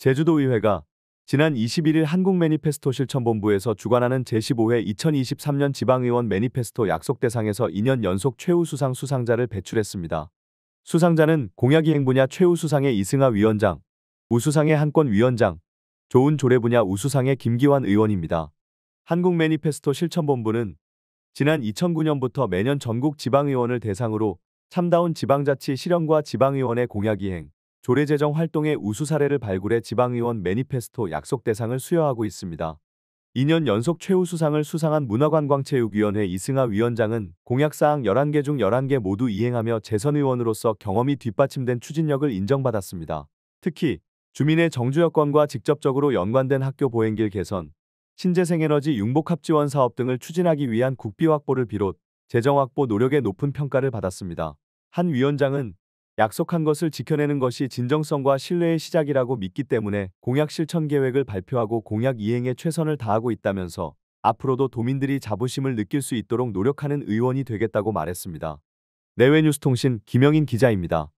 제주도의회가 지난 21일 한국매니페스토 실천본부에서 주관하는 제15회 2023년 지방의원 매니페스토 약속 대상에서 2년 연속 최우 수상 수상자를 배출했습니다. 수상자는 공약이행 분야 최우 수상의 이승하 위원장, 우수상의 한권 위원장, 좋은 조례 분야 우수상의 김기환 의원입니다. 한국매니페스토 실천본부는 지난 2009년부터 매년 전국 지방의원을 대상으로 참다운 지방자치 실현과 지방의원의 공약이행, 조례제정 활동의 우수 사례를 발굴해 지방의원 매니페스토 약속 대상을 수여하고 있습니다. 2년 연속 최우수상을 수상한 문화관광체육위원회 이승하 위원장은 공약사항 11개 중 11개 모두 이행하며 재선의원으로서 경험이 뒷받침된 추진력을 인정받았습니다. 특히 주민의 정주여권과 직접적으로 연관된 학교 보행길 개선, 신재생에너지 융복합 지원 사업 등을 추진하기 위한 국비 확보를 비롯 재정 확보 노력에 높은 평가를 받았습니다. 한 위원장은 약속한 것을 지켜내는 것이 진정성과 신뢰의 시작이라고 믿기 때문에 공약 실천 계획을 발표하고 공약 이행에 최선을 다하고 있다면서 앞으로도 도민들이 자부심을 느낄 수 있도록 노력하는 의원이 되겠다고 말했습니다. 내외뉴스통신 김영인 기자입니다.